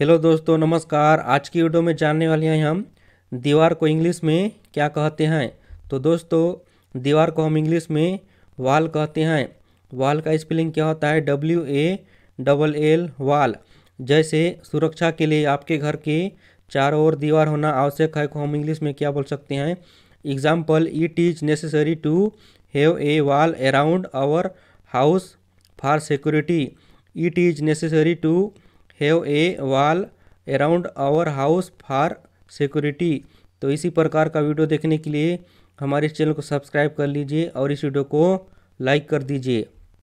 hello दोस्तों नमस्कार आज की वीडियो में जानने वाले हैं हम दीवार को इंग्लिश में क्या कहते हैं तो दोस्तों दीवार को हम इंग्लिश में वाल कहते हैं वाल का स्पेलिंग क्या होता है डब्ल्यू ए डबल एल वाल जैसे सुरक्षा के लिए आपके घर के चारों ओर दीवार होना आवश्यक है को हम इंग्लिश में क्या बोल सकते हैं example it is necessary to have a wall around our house for security it is necessary to have a wall around our house for security तो इसी प्रकार का वीडियो देखने के लिए हमारे इस चैनल को सब्सक्राइब कर लीजिए और इस वीडियो को लाइक कर दीजिए